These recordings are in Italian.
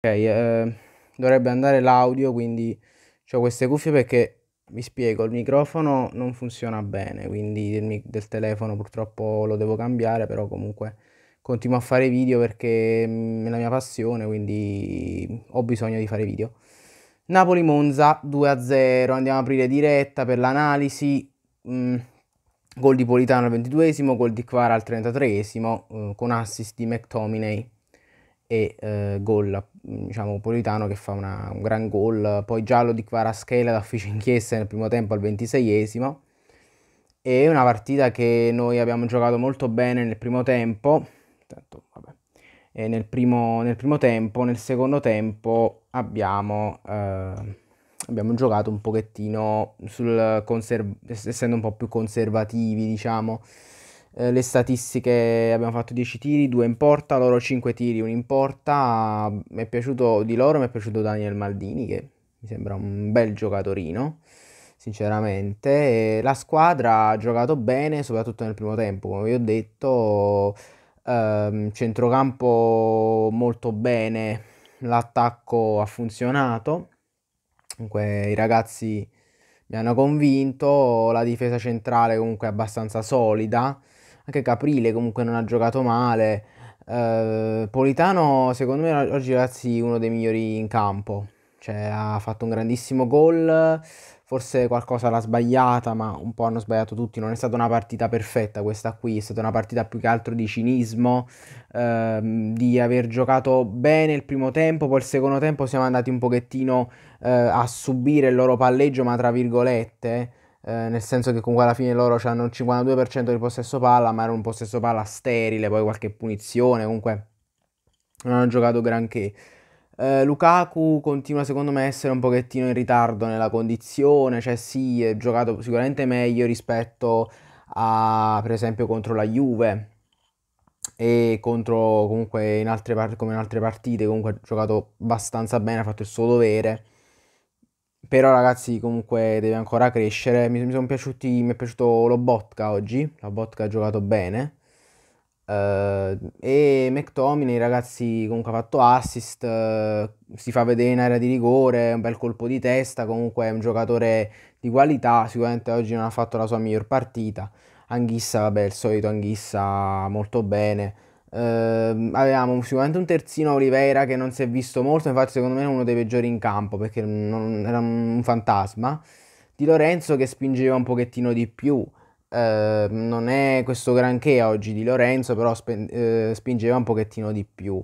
Ok, eh, dovrebbe andare l'audio, quindi ho queste cuffie perché vi spiego, il microfono non funziona bene, quindi del, del, telefono purtroppo lo devo cambiare, però comunque continuo a fare video perché mm, è la mia passione, quindi ho bisogno di fare video. Napoli-Monza 2-0, andiamo a aprire diretta per l'analisi. Mm, gol di Politano al 22esimo, gol di Quara al 33esimo, eh, con assist di McTominay e eh, gol, diciamo Politano che fa una, un gran gol, poi giallo di Quaraschela da inchiesta nel primo tempo al 26esimo. È una partita che noi abbiamo giocato molto bene nel primo tempo, tanto, nel, primo, nel, primo, tempo, nel secondo tempo abbiamo, eh, abbiamo giocato un pochettino sul conserv- essendo un po' più conservativi, diciamo eh, le statistiche abbiamo fatto 10 tiri, 2 in porta, loro 5 tiri, 1 in porta. Mi è piaciuto di loro, mi è piaciuto Daniel Maldini che mi sembra un bel giocatorino, sinceramente. E la squadra ha giocato bene, soprattutto nel primo tempo, come vi ho detto, ehm, centrocampo molto bene, l'attacco ha funzionato. Comunque i ragazzi mi hanno convinto, la difesa centrale comunque è abbastanza solida, anche Caprile comunque non ha giocato male. Eh, Politano secondo me oggi ragazzi uno dei migliori in campo, cioè, ha fatto un grandissimo gol, forse qualcosa l'ha sbagliata ma un po' hanno sbagliato tutti, non è stata una partita perfetta questa qui, è stata una partita più che altro di cinismo, ehm, di aver giocato bene il primo tempo, poi il secondo tempo siamo andati un pochettino eh, a subire il loro palleggio ma tra virgolette eh, nel senso che comunque alla fine loro hanno un 52% di possesso palla, ma era un possesso palla sterile, poi qualche punizione, comunque non hanno giocato granché. Eh, Lukaku continua secondo me a essere un pochettino in ritardo nella condizione, cioè sì, è giocato sicuramente meglio rispetto a per esempio contro la Juve e contro comunque in altre, part- in altre partite, comunque ha giocato abbastanza bene, ha fatto il suo dovere però ragazzi comunque deve ancora crescere. Mi, mi sono piaciuti, mi è piaciuto Lobotka oggi, Lobotka ha giocato bene. Uh, e McTominay ragazzi comunque ha fatto assist, uh, si fa vedere in area di rigore, un bel colpo di testa, comunque è un giocatore di qualità, sicuramente oggi non ha fatto la sua miglior partita. Anghissa, vabbè, il solito Anghissa molto bene, Uh, avevamo sicuramente un terzino Oliveira che non si è visto molto, infatti secondo me è uno dei peggiori in campo perché non, era un fantasma. Di Lorenzo che spingeva un pochettino di più, uh, non è questo granché oggi di Lorenzo, però spe- uh, spingeva un pochettino di più.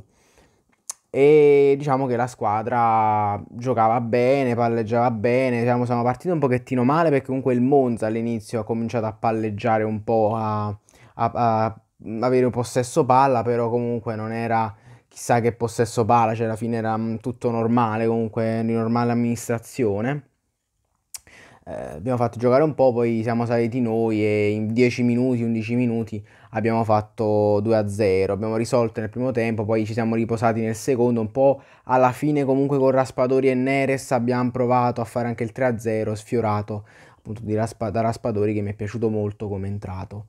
E diciamo che la squadra giocava bene, palleggiava bene, diciamo, siamo partiti un pochettino male perché comunque il Monza all'inizio ha cominciato a palleggiare un po', a, a, a avere un possesso palla, però comunque non era chissà che possesso palla, cioè alla fine era tutto normale, comunque di normale amministrazione. Eh, abbiamo fatto giocare un po', poi siamo saliti noi e in 10 minuti, 11 minuti abbiamo fatto 2-0. Abbiamo risolto nel primo tempo, poi ci siamo riposati nel secondo, un po' alla fine comunque con Raspadori e Neres abbiamo provato a fare anche il 3-0, sfiorato appunto Raspa- da Raspadori che mi è piaciuto molto come entrato.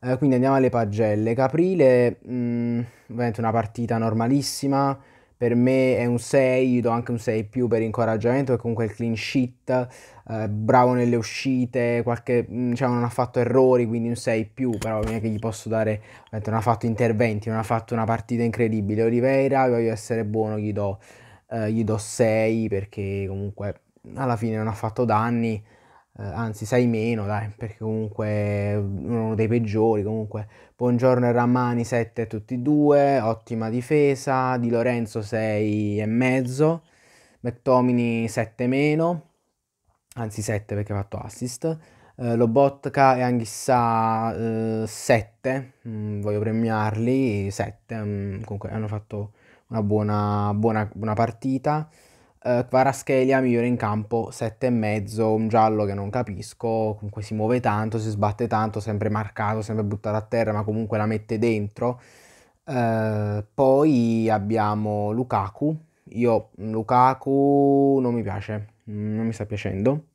Eh, quindi andiamo alle pagelle. Caprile, mh, mm, ovviamente una partita normalissima, per me è un 6, gli do anche un 6 più per incoraggiamento, perché comunque il clean sheet, eh, bravo nelle uscite, qualche, mm, diciamo, non ha fatto errori, quindi un 6 più, però non è che gli posso dare, non ha fatto interventi, non ha fatto una partita incredibile. Oliveira, voglio essere buono, gli do, eh, gli do 6 perché comunque alla fine non ha fatto danni eh, anzi sai meno dai, perché comunque eh, uno dei peggiori comunque. Buongiorno e Ramani 7 tutti e due, ottima difesa, Di Lorenzo 6 e mezzo McTomini 7 meno, anzi 7 perché ha fatto assist. Eh, Lobotka e Anghissà eh, 7, mm, voglio premiarli, 7, mm, comunque hanno fatto una buona, buona, buona partita. Uh, eh, Kvaraschelia migliore in campo 7,5, un giallo che non capisco, comunque si muove tanto, si sbatte tanto, sempre marcato, sempre buttato a terra, ma comunque la mette dentro. Uh, poi abbiamo Lukaku, io mm, Lukaku non mi piace, mm, non mi sta piacendo,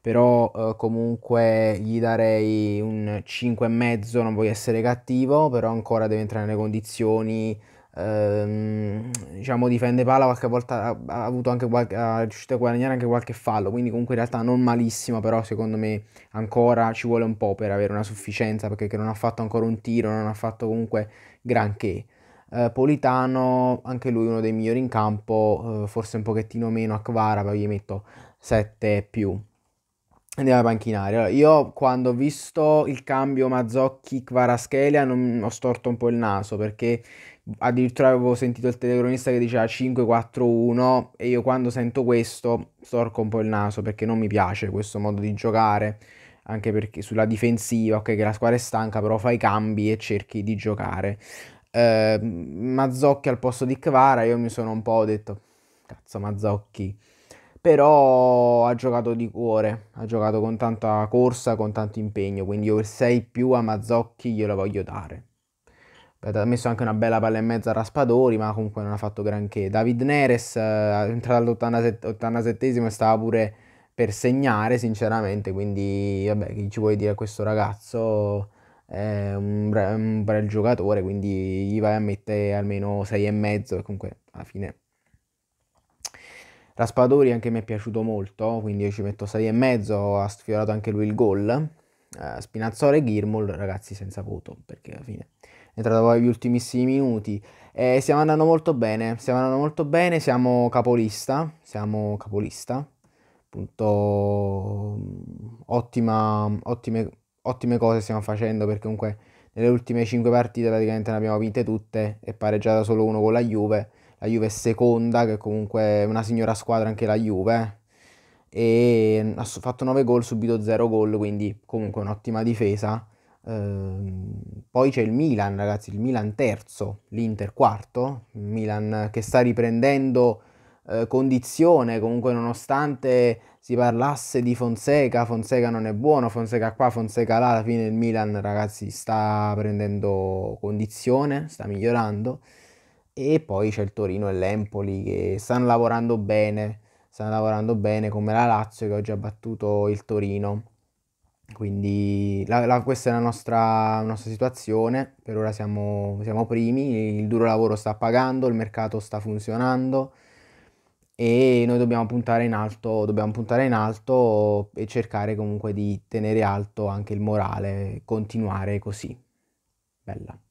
però uh, comunque gli darei un 5,5, non voglio essere cattivo, però ancora deve entrare nelle condizioni ehm, diciamo difende palla qualche volta ha, avuto anche qualche, ha riuscito a guadagnare anche qualche fallo quindi comunque in realtà non malissimo però secondo me ancora ci vuole un po' per avere una sufficienza perché non ha fatto ancora un tiro non ha fatto comunque granché eh, Politano, anche lui uno dei migliori in campo, eh, forse un pochettino meno a Kvara, poi gli metto 7 più. Andiamo ai panchinari. Allora, io quando ho visto il cambio Mazzocchi-Kvaraschelia non ho storto un po' il naso perché addirittura avevo sentito il telecronista che diceva 5-4-1 e io quando sento questo storco un po' il naso perché non mi piace questo modo di giocare, anche perché sulla difensiva, ok che la squadra è stanca, però fai i cambi e cerchi di giocare. Eh, Mazzocchi al posto di Kvara, io mi sono un po' detto, cazzo Mazzocchi, però ha giocato di cuore, ha giocato con tanta corsa, con tanto impegno, quindi io il 6 più a Mazzocchi glielo voglio dare ha messo anche una bella palla e mezza a Raspadori, ma comunque non ha fatto granché. David Neres eh, è entrato all'87esimo e stava pure per segnare, sinceramente. Quindi, vabbè, chi ci vuoi dire a questo ragazzo? È un, bra- un bel giocatore, quindi gli vai a mettere almeno 6,5 e comunque alla fine. Raspadori anche mi è piaciuto molto, quindi io ci metto 6,5, ha sfiorato anche lui il gol. Uh, Spinazzola e Girmol, ragazzi, senza voto, perché alla fine ne trovavo gli ultimissimi minuti. E eh, stiamo andando molto bene, stiamo andando molto bene, siamo capolista, siamo capolista, appunto mm, ottima, ottime, ottime cose stiamo facendo perché comunque nelle ultime 5 partite praticamente ne abbiamo vinte tutte e pareggiata solo uno con la Juve, la Juve è seconda che comunque è una signora squadra anche la Juve e ha fatto 9 gol, subito 0 gol, quindi comunque un'ottima difesa Ehm, poi c'è il Milan, ragazzi, il Milan terzo, l'Inter quarto, Milan che sta riprendendo eh, condizione, comunque nonostante si parlasse di Fonseca, Fonseca non è buono, Fonseca qua, Fonseca là, alla fine il Milan, ragazzi, sta prendendo condizione, sta migliorando. E poi c'è il Torino e l'Empoli che stanno lavorando bene, stanno lavorando bene come la Lazio che oggi ha battuto il Torino quindi la, la, questa è la nostra, nostra, situazione, per ora siamo, siamo primi, il duro lavoro sta pagando, il mercato sta funzionando e noi dobbiamo puntare in alto, dobbiamo puntare in alto e cercare comunque di tenere alto anche il morale, continuare così. Bella.